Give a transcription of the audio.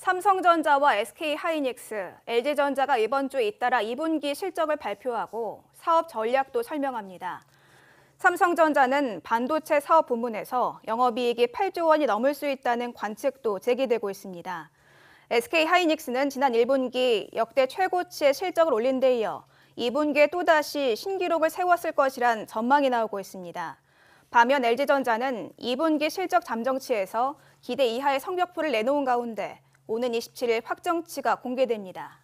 삼성전자와 SK하이닉스, LG전자가 이번 주에 잇따라 2분기 실적을 발표하고 사업 전략도 설명합니다. 삼성전자는 반도체 사업 부문에서 영업이익이 8조 원이 넘을 수 있다는 관측도 제기되고 있습니다. SK하이닉스는 지난 1분기 역대 최고치의 실적을 올린 데 이어 2분기에 또다시 신기록을 세웠을 것이란 전망이 나오고 있습니다. 반면 LG전자는 2분기 실적 잠정치에서 기대 이하의 성적표를 내놓은 가운데 오는 27일 확정치가 공개됩니다.